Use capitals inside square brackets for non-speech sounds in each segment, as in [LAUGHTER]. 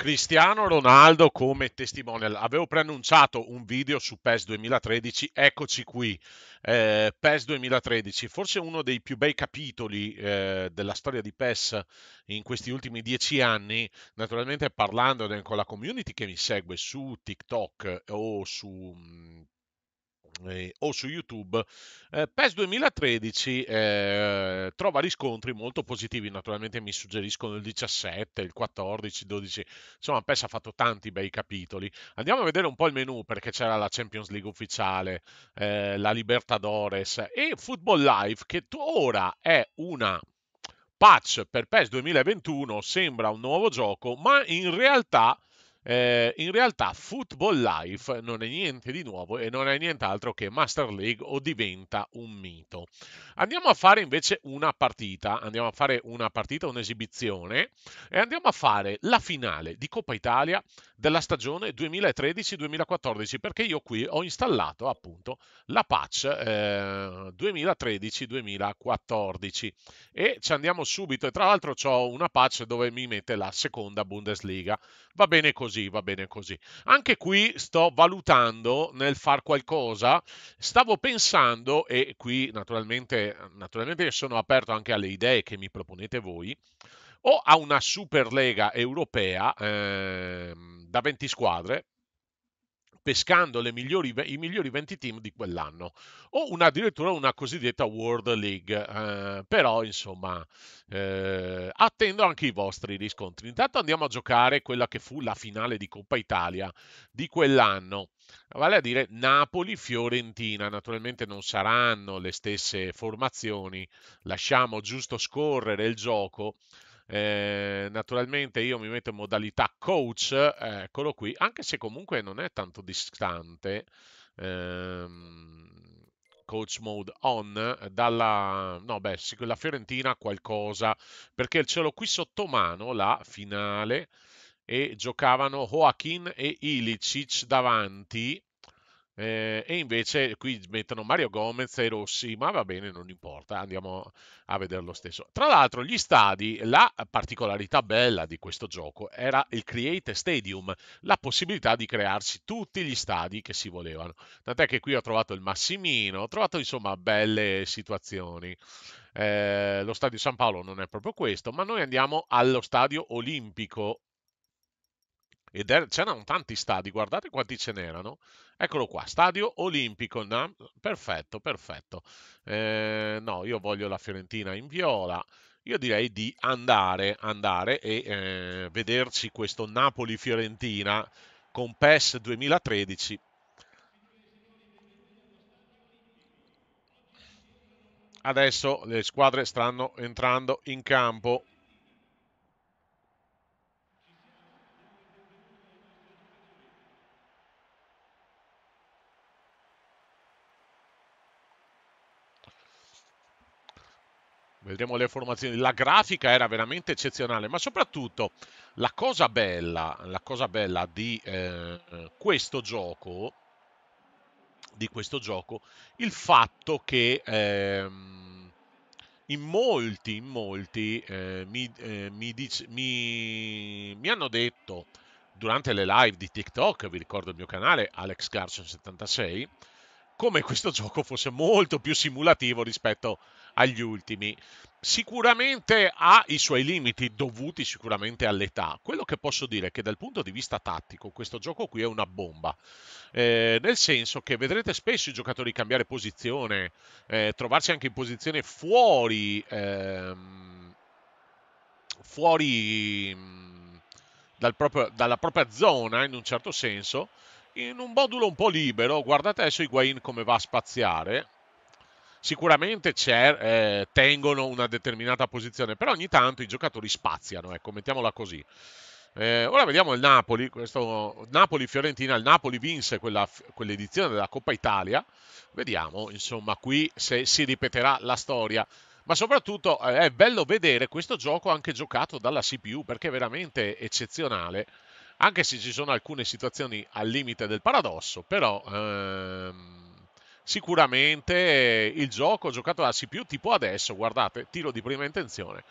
Cristiano Ronaldo come testimonial. Avevo preannunciato un video su PES 2013, eccoci qui. Eh, PES 2013, forse uno dei più bei capitoli eh, della storia di PES in questi ultimi dieci anni, naturalmente parlandone con la community che mi segue su TikTok o su mm, eh, o su YouTube, eh, PES 2013 eh, trova riscontri molto positivi, naturalmente mi suggeriscono il 17, il 14, il 12, insomma PES ha fatto tanti bei capitoli. Andiamo a vedere un po' il menu perché c'era la Champions League ufficiale, eh, la Libertadores e Football Live che ora è una patch per PES 2021, sembra un nuovo gioco, ma in realtà eh, in realtà Football Life non è niente di nuovo e non è nient'altro che Master League o diventa un mito. Andiamo a fare invece una partita, andiamo a fare una partita, un'esibizione e andiamo a fare la finale di Coppa Italia della stagione 2013-2014 perché io qui ho installato appunto la patch eh, 2013-2014 e ci andiamo subito e tra l'altro ho una patch dove mi mette la seconda Bundesliga. Va bene così così, va bene così. Anche qui sto valutando nel far qualcosa, stavo pensando, e qui naturalmente, naturalmente sono aperto anche alle idee che mi proponete voi, o a una Superlega europea eh, da 20 squadre, pescando migliori, i migliori 20 team di quell'anno o una, addirittura una cosiddetta World League. Eh, però insomma eh, attendo anche i vostri riscontri. Intanto andiamo a giocare quella che fu la finale di Coppa Italia di quell'anno vale a dire Napoli-Fiorentina. Naturalmente non saranno le stesse formazioni, lasciamo giusto scorrere il gioco eh, naturalmente io mi metto in modalità coach, eh, eccolo qui, anche se comunque non è tanto distante. Ehm, coach mode on eh, dalla no beh sì, la Fiorentina qualcosa perché ce l'ho qui sotto mano la finale e giocavano Joaquin e Ilicic davanti eh, e invece qui mettono Mario Gomez e Rossi, ma va bene, non importa, andiamo a vedere lo stesso. Tra l'altro gli stadi, la particolarità bella di questo gioco era il Create Stadium, la possibilità di crearsi tutti gli stadi che si volevano. Tant'è che qui ho trovato il Massimino, ho trovato insomma belle situazioni. Eh, lo stadio San Paolo non è proprio questo, ma noi andiamo allo stadio olimpico ed er- c'erano tanti stadi, guardate quanti ce n'erano. Eccolo qua, stadio olimpico, na? perfetto, perfetto. Eh, no, io voglio la Fiorentina in viola. Io direi di andare, andare e eh, vederci questo Napoli-Fiorentina con PES 2013. Adesso le squadre stanno entrando in campo. Vedremo le formazioni. La grafica era veramente eccezionale, ma soprattutto la cosa bella, la cosa bella di eh, questo gioco, di questo gioco, il fatto che eh, in molti, in molti eh, mi, eh, mi, dice, mi, mi, hanno detto durante le live di TikTok, vi ricordo il mio canale, Alex Garson 76, come questo gioco fosse molto più simulativo rispetto a agli ultimi. Sicuramente ha i suoi limiti dovuti sicuramente all'età. Quello che posso dire è che dal punto di vista tattico questo gioco qui è una bomba, eh, nel senso che vedrete spesso i giocatori cambiare posizione, eh, trovarsi anche in posizione fuori, ehm, fuori mm, dal proprio, dalla propria zona in un certo senso, in un modulo un po' libero. Guardate adesso Higuain come va a spaziare, sicuramente eh, tengono una determinata posizione, però ogni tanto i giocatori spaziano, ecco, mettiamola così. Eh, ora vediamo il Napoli, questo Napoli-Fiorentina, il Napoli vinse quella, quell'edizione della Coppa Italia, vediamo insomma qui se si ripeterà la storia, ma soprattutto eh, è bello vedere questo gioco anche giocato dalla CPU perché è veramente eccezionale, anche se ci sono alcune situazioni al limite del paradosso, però... Ehm, sicuramente il gioco giocato da CPU tipo adesso, guardate, tiro di prima intenzione,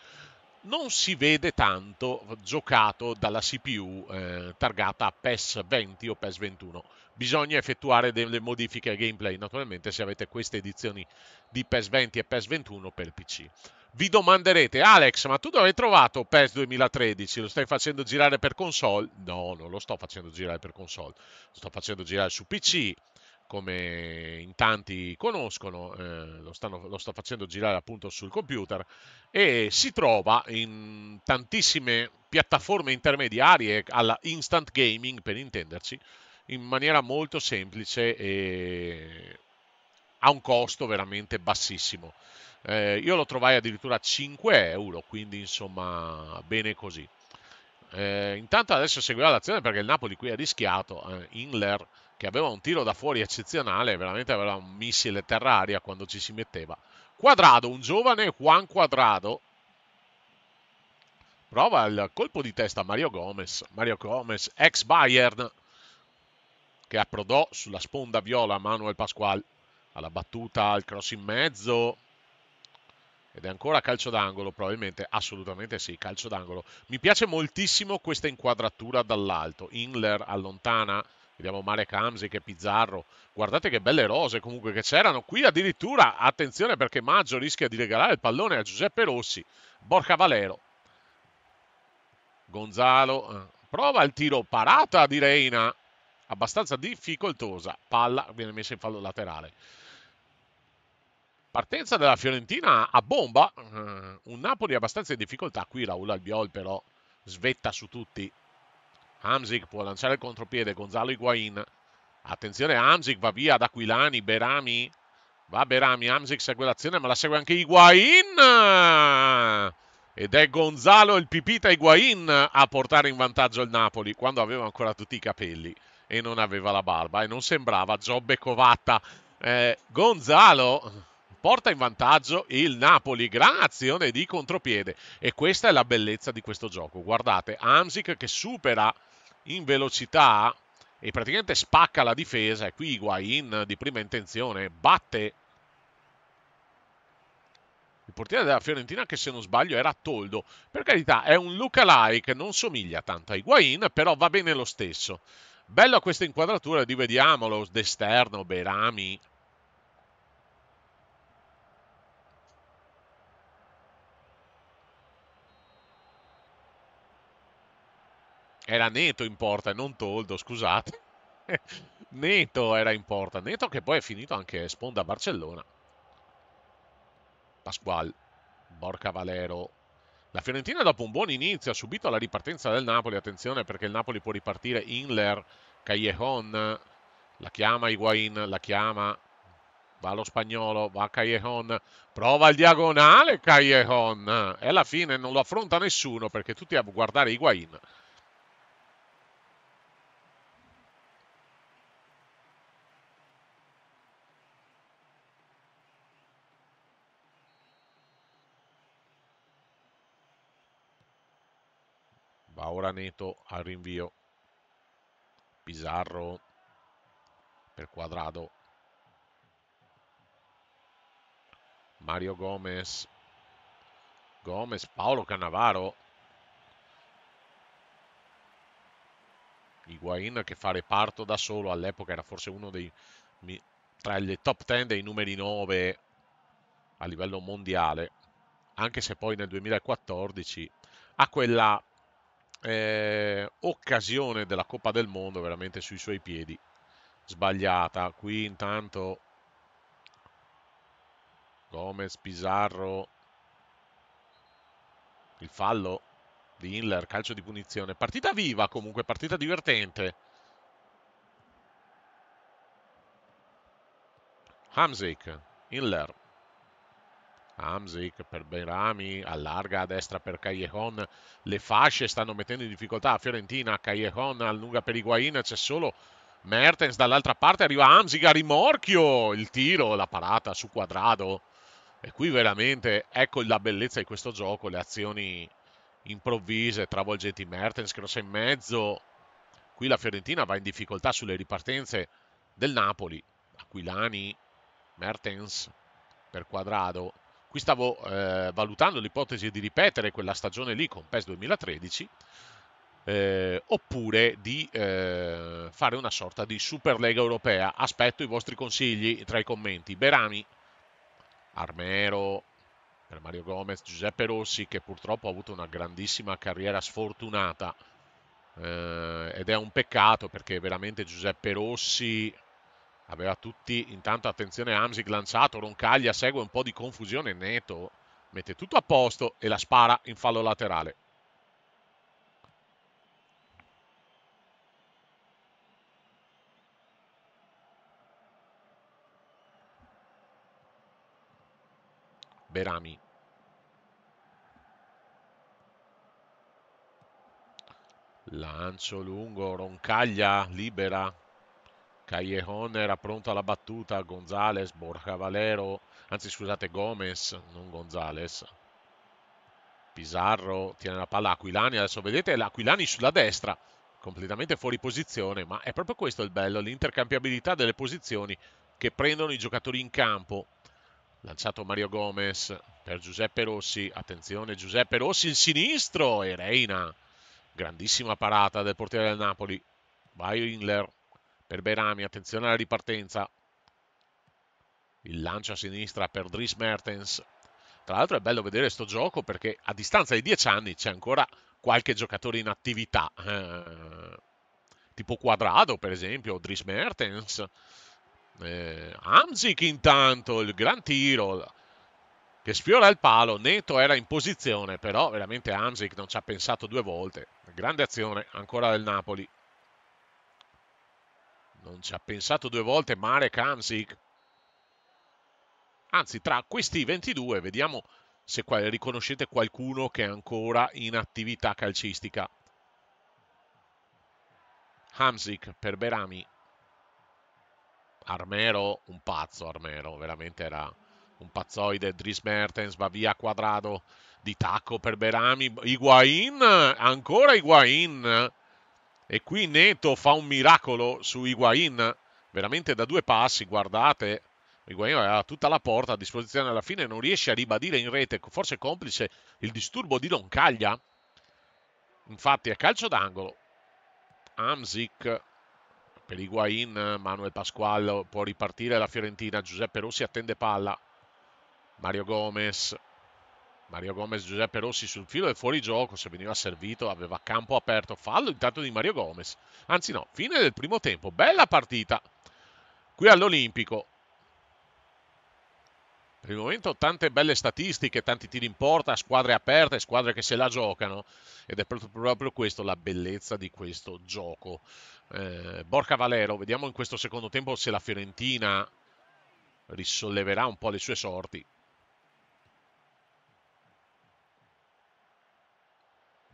non si vede tanto giocato dalla CPU eh, targata a PES 20 o PES 21. Bisogna effettuare delle modifiche al gameplay, naturalmente, se avete queste edizioni di PES 20 e PES 21 per PC. Vi domanderete, Alex, ma tu dove hai trovato PES 2013? Lo stai facendo girare per console? No, non lo sto facendo girare per console, lo sto facendo girare su PC come in tanti conoscono, eh, lo, stanno, lo sta facendo girare appunto sul computer e si trova in tantissime piattaforme intermediarie alla instant gaming per intenderci in maniera molto semplice e a un costo veramente bassissimo. Eh, io lo trovai addirittura a 5 euro, quindi insomma bene così. Eh, intanto adesso seguirà l'azione perché il Napoli qui ha rischiato, eh, Inler che aveva un tiro da fuori eccezionale, veramente aveva un missile terra-aria quando ci si metteva. Quadrado, un giovane Juan Quadrado. Prova il colpo di testa Mario Gomez. Mario Gomez, ex Bayern, che approdò sulla sponda viola Manuel Pasquale, Alla battuta, al cross in mezzo, ed è ancora calcio d'angolo, probabilmente, assolutamente sì, calcio d'angolo. Mi piace moltissimo questa inquadratura dall'alto. Ingler allontana vediamo Malek Hamzi che Pizzarro, guardate che belle rose comunque che c'erano, qui addirittura attenzione perché Maggio rischia di regalare il pallone a Giuseppe Rossi, Borca Valero, Gonzalo eh, prova il tiro parata di Reina, abbastanza difficoltosa, palla viene messa in fallo laterale. Partenza della Fiorentina a bomba, eh, un Napoli abbastanza in difficoltà, qui Raul Albiol però svetta su tutti, Hamzik può lanciare il contropiede, Gonzalo Higuain. Attenzione, Hamzik va via ad Aquilani, Berami. Va Berami, Hamzik segue l'azione, ma la segue anche Higuain. Ed è Gonzalo il Pipita Higuain a portare in vantaggio il Napoli quando aveva ancora tutti i capelli e non aveva la barba e non sembrava Giobbe Covatta. Eh, Gonzalo porta in vantaggio il Napoli, gran azione di contropiede e questa è la bellezza di questo gioco. Guardate, Amsic che supera in velocità e praticamente spacca la difesa e qui Higuain di prima intenzione batte il portiere della Fiorentina che se non sbaglio era Toldo per carità è un lookalike non somiglia tanto a Higuain però va bene lo stesso bella questa inquadratura di vediamolo d'esterno Berami era Neto in porta e non Toldo, scusate. [LAUGHS] Neto era in porta, Neto che poi è finito anche sponda a Barcellona. Pasqual, Borca Valero. La Fiorentina dopo un buon inizio ha subito la ripartenza del Napoli, attenzione perché il Napoli può ripartire Inler, Callejon, la chiama Higuain, la chiama, va lo spagnolo, va Callejon, prova il diagonale Callejon è la fine non lo affronta nessuno perché tutti a guardare Higuain. Ora, Neto al rinvio. Pizarro per Quadrado. Mario Gomez. Gomez, Paolo Cannavaro. Higuain che fa reparto da solo all'epoca era forse uno dei tra le top 10 dei numeri 9 a livello mondiale anche se poi nel 2014 ha quella eh, occasione della Coppa del Mondo veramente sui suoi piedi sbagliata qui intanto Gomez, Pizarro il fallo di Hiller, calcio di punizione partita viva comunque, partita divertente Hamzik, Hiller Amzik per Berami, allarga a destra per Callejon, le fasce stanno mettendo in difficoltà Fiorentina, Callejon allunga per Higuain, c'è solo Mertens dall'altra parte, arriva Amzik a rimorchio, il tiro, la parata su quadrado. E qui veramente ecco la bellezza di questo gioco, le azioni improvvise, travolgenti Mertens, che sa in mezzo. Qui la Fiorentina va in difficoltà sulle ripartenze del Napoli. Aquilani, Mertens per quadrado, Qui stavo eh, valutando l'ipotesi di ripetere quella stagione lì con PES 2013, eh, oppure di eh, fare una sorta di Superlega europea. Aspetto i vostri consigli tra i commenti. Berami, Armero, Mario Gomez, Giuseppe Rossi, che purtroppo ha avuto una grandissima carriera sfortunata. Eh, ed è un peccato perché veramente Giuseppe Rossi aveva tutti intanto attenzione Amsic lanciato Roncaglia segue un po' di confusione Neto mette tutto a posto e la spara in fallo laterale Berami lancio lungo Roncaglia libera Callejon era pronto alla battuta, Gonzales, Borja Valero, anzi scusate Gomez, non Gonzales. Pizarro tiene la palla Aquilani, adesso vedete l'Aquilani sulla destra, completamente fuori posizione, ma è proprio questo il bello, l'intercambiabilità delle posizioni che prendono i giocatori in campo. Lanciato Mario Gomez per Giuseppe Rossi, attenzione Giuseppe Rossi il sinistro e Reina, grandissima parata del portiere del Napoli, vai Hindler per Berami, attenzione alla ripartenza. Il lancio a sinistra per Dries Mertens. Tra l'altro è bello vedere questo gioco perché a distanza di 10 anni c'è ancora qualche giocatore in attività. Eh, tipo Quadrado, per esempio, Dries Mertens. Eh, Amzik intanto, il gran tiro che sfiora il palo, Neto era in posizione, però veramente Amzik non ci ha pensato due volte. Grande azione ancora del Napoli. Non ci ha pensato due volte Marek Hamsik. Anzi, tra questi 22 vediamo se riconoscete qualcuno che è ancora in attività calcistica. Hamsik per Berami. Armero, un pazzo Armero, veramente era un pazzoide. Dries Mertens va via a quadrado di tacco per Berami. Higuain, ancora Higuain. E qui Neto fa un miracolo su Higuain, veramente da due passi, guardate. Higuain ha tutta la porta a disposizione alla fine, non riesce a ribadire in rete, forse complice il disturbo di Loncaglia. Infatti a calcio d'angolo Amsic per Higuain, Manuel Pasquale può ripartire la Fiorentina, Giuseppe Rossi attende palla. Mario Gomez Mario Gomez, Giuseppe Rossi sul filo e fuori gioco, se veniva servito aveva campo aperto, fallo intanto di Mario Gomez, anzi no, fine del primo tempo, bella partita qui all'Olimpico. Per il momento tante belle statistiche, tanti tiri in porta, squadre aperte, squadre che se la giocano ed è proprio questo la bellezza di questo gioco. Eh, Borca Valero, vediamo in questo secondo tempo se la Fiorentina risolleverà un po' le sue sorti.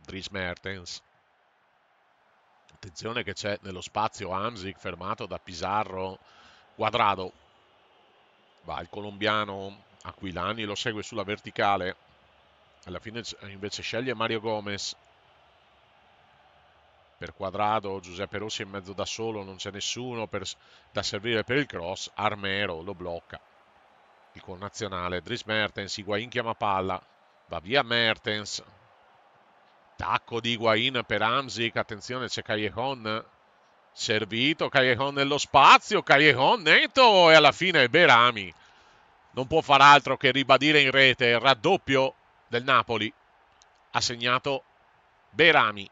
Tris Mertens. Attenzione che c'è nello spazio Amsic fermato da Pizarro. Quadrado. Va il colombiano Aquilani, lo segue sulla verticale. Alla fine invece sceglie Mario Gomez. Per Quadrado, Giuseppe Rossi in mezzo da solo, non c'è nessuno per, da servire per il cross. Armero lo blocca. Il connazionale Dries Mertens, Higuain chiama palla. Va via Mertens, attacco di Higuain per Amsic, attenzione c'è Callejon, servito Callejon nello spazio, Callejon netto e alla fine Berami non può far altro che ribadire in rete il raddoppio del Napoli, ha segnato Berami,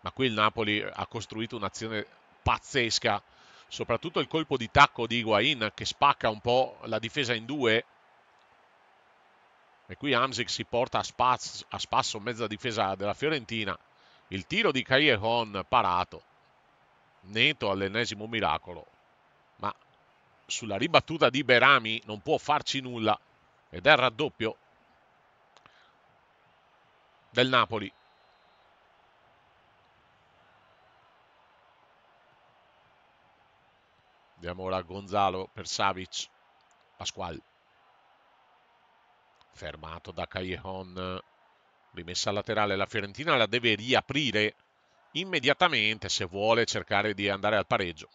ma qui il Napoli ha costruito un'azione pazzesca, soprattutto il colpo di tacco di Higuain che spacca un po' la difesa in due, e qui Amsic si porta a, spaz- a spasso mezza difesa della Fiorentina. Il tiro di Callejon parato, netto all'ennesimo miracolo. Ma sulla ribattuta di Berami non può farci nulla. Ed è il raddoppio del Napoli. Andiamo ora a Gonzalo per Savic. Pasquale fermato da Callejon rimessa laterale la Fiorentina la deve riaprire immediatamente se vuole cercare di andare al pareggio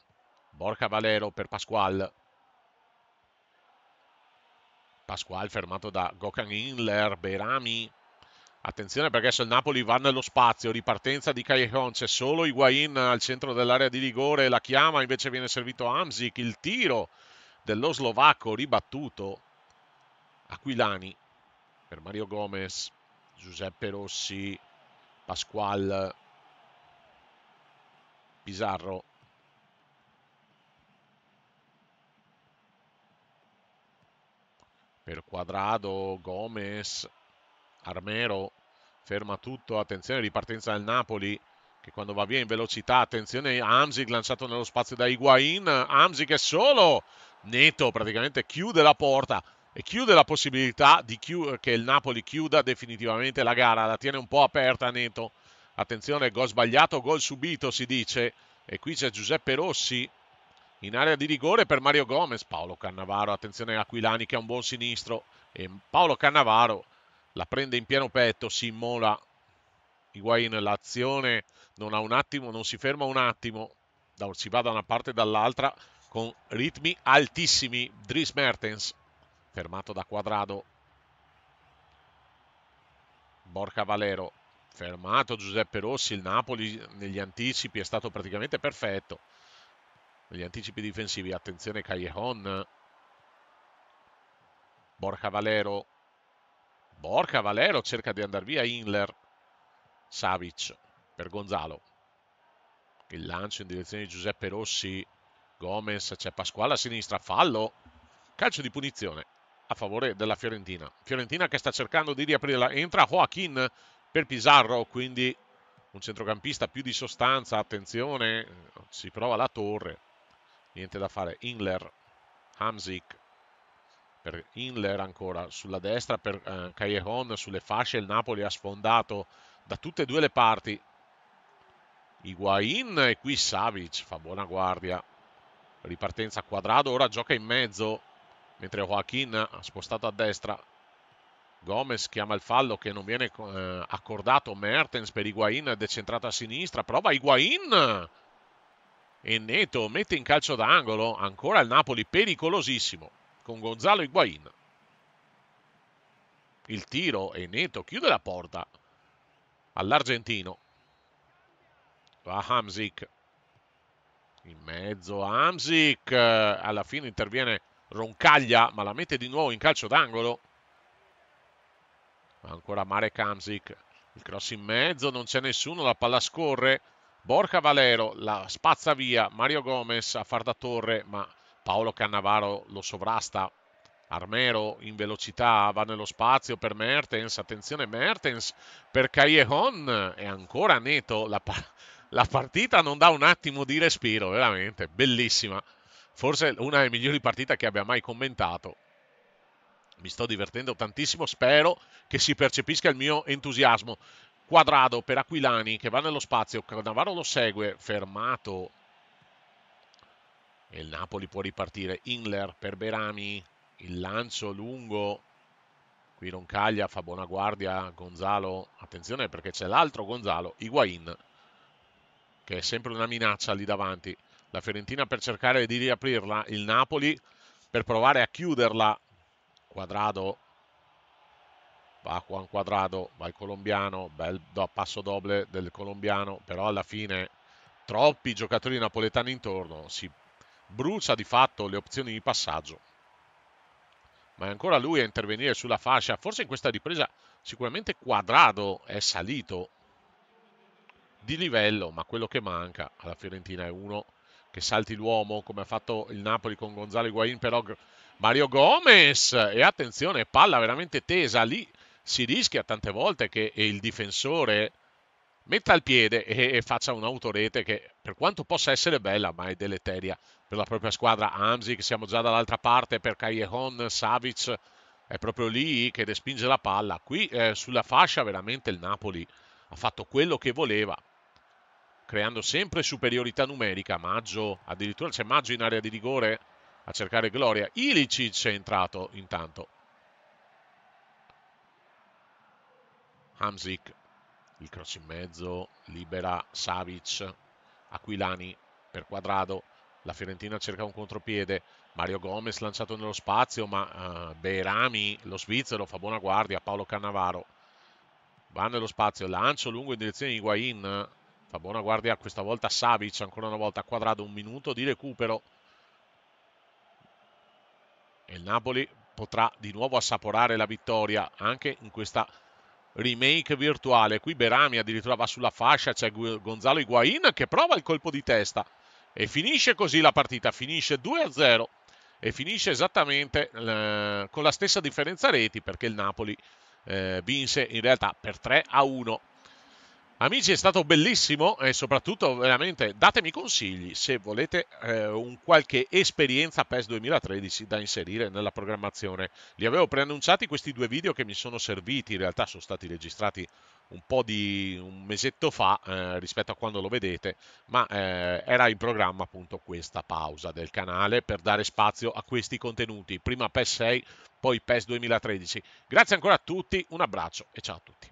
Borca Valero per Pasqual Pasqual fermato da Gokan Hiller Berami attenzione perché se il Napoli va nello spazio ripartenza di Callejon c'è solo Higuain al centro dell'area di rigore la chiama invece viene servito Amzik il tiro dello slovacco ribattuto Aquilani per Mario Gomez, Giuseppe Rossi, Pasqual, Pizarro. Per Quadrado, Gomez, Armero, ferma tutto, attenzione ripartenza del Napoli che quando va via in velocità, attenzione Amzig lanciato nello spazio da Higuain, Amzig è solo, Neto praticamente chiude la porta, e chiude la possibilità che il Napoli chiuda definitivamente la gara, la tiene un po' aperta Neto. Attenzione, gol sbagliato, gol subito si dice. E qui c'è Giuseppe Rossi in area di rigore per Mario Gomez. Paolo Cannavaro, attenzione Aquilani che è un buon sinistro. E Paolo Cannavaro la prende in pieno petto, si immola. Higuain l'azione non ha un attimo, non si ferma un attimo. si va da una parte e dall'altra con ritmi altissimi. Dries Mertens fermato da Quadrado Borca Valero fermato Giuseppe Rossi il Napoli negli anticipi è stato praticamente perfetto negli anticipi difensivi attenzione Callejon Borca Valero Borca Valero cerca di andare via Inler Savic per Gonzalo il lancio in direzione di Giuseppe Rossi Gomez c'è Pasquale a sinistra fallo calcio di punizione a favore della Fiorentina. Fiorentina che sta cercando di riaprirla. Entra Joaquin per Pizarro, quindi un centrocampista più di sostanza. Attenzione, si prova la torre. Niente da fare. Inler, Hamzik per Inler ancora sulla destra, per eh, Callejon sulle fasce. Il Napoli ha sfondato da tutte e due le parti. Higuain e qui Savic fa buona guardia. Ripartenza quadrado, ora gioca in mezzo mentre Joaquin spostato a destra Gomez chiama il fallo che non viene eh, accordato Mertens per Higuain decentrato a sinistra prova Higuain e Neto mette in calcio d'angolo ancora il Napoli pericolosissimo con Gonzalo Higuain il tiro e Neto chiude la porta all'argentino va Hamzik in mezzo Hamzik alla fine interviene Roncaglia, ma la mette di nuovo in calcio d'angolo. Ancora Mare Kamzik, il cross in mezzo, non c'è nessuno, la palla scorre. Borca Valero la spazza via, Mario Gomez a far da torre, ma Paolo Cannavaro lo sovrasta. Armero in velocità va nello spazio per Mertens, attenzione Mertens per Callejon è ancora netto, la, pa la partita non dà un attimo di respiro, veramente bellissima forse una delle migliori partite che abbia mai commentato. Mi sto divertendo tantissimo, spero che si percepisca il mio entusiasmo. Quadrado per Aquilani che va nello spazio, Cannavaro lo segue, fermato. E il Napoli può ripartire. Inler per Berami, il lancio lungo. Qui Roncaglia fa buona guardia, Gonzalo, attenzione perché c'è l'altro Gonzalo, Higuain, che è sempre una minaccia lì davanti la Fiorentina per cercare di riaprirla, il Napoli per provare a chiuderla. Quadrado va Juan Quadrado, va il colombiano, bel do, passo doble del colombiano, però alla fine troppi giocatori napoletani intorno, si brucia di fatto le opzioni di passaggio. Ma è ancora lui a intervenire sulla fascia, forse in questa ripresa sicuramente Quadrado è salito di livello, ma quello che manca alla Fiorentina è uno che salti l'uomo come ha fatto il Napoli con Gonzalo Higuain però Mario Gomez e attenzione palla veramente tesa lì si rischia tante volte che il difensore metta il piede e, faccia un'autorete che per quanto possa essere bella ma è deleteria per la propria squadra Amsic siamo già dall'altra parte per Callejon Savic è proprio lì che respinge la palla qui eh, sulla fascia veramente il Napoli ha fatto quello che voleva creando sempre superiorità numerica. Maggio, addirittura c'è Maggio in area di rigore a cercare Gloria. Ilicic è entrato intanto. Hamzik, il cross in mezzo, libera Savic, Aquilani per quadrado. La Fiorentina cerca un contropiede. Mario Gomez lanciato nello spazio, ma uh, eh, Berami, lo svizzero, fa buona guardia. Paolo Cannavaro va nello spazio, lancio lungo in direzione di Higuain. Fa buona guardia questa volta Savic, ancora una volta quadrato, un minuto di recupero. E il Napoli potrà di nuovo assaporare la vittoria anche in questa remake virtuale. Qui Berami addirittura va sulla fascia, c'è Gonzalo Higuain che prova il colpo di testa. E finisce così la partita, finisce 2-0 e finisce esattamente eh, con la stessa differenza reti perché il Napoli eh, vinse in realtà per 3-1. Amici, è stato bellissimo e soprattutto veramente datemi consigli se volete eh, un qualche esperienza PES 2013 da inserire nella programmazione. Li avevo preannunciati questi due video che mi sono serviti, in realtà sono stati registrati un po' di un mesetto fa eh, rispetto a quando lo vedete, ma eh, era in programma appunto questa pausa del canale per dare spazio a questi contenuti, prima PES 6, poi PES 2013. Grazie ancora a tutti, un abbraccio e ciao a tutti.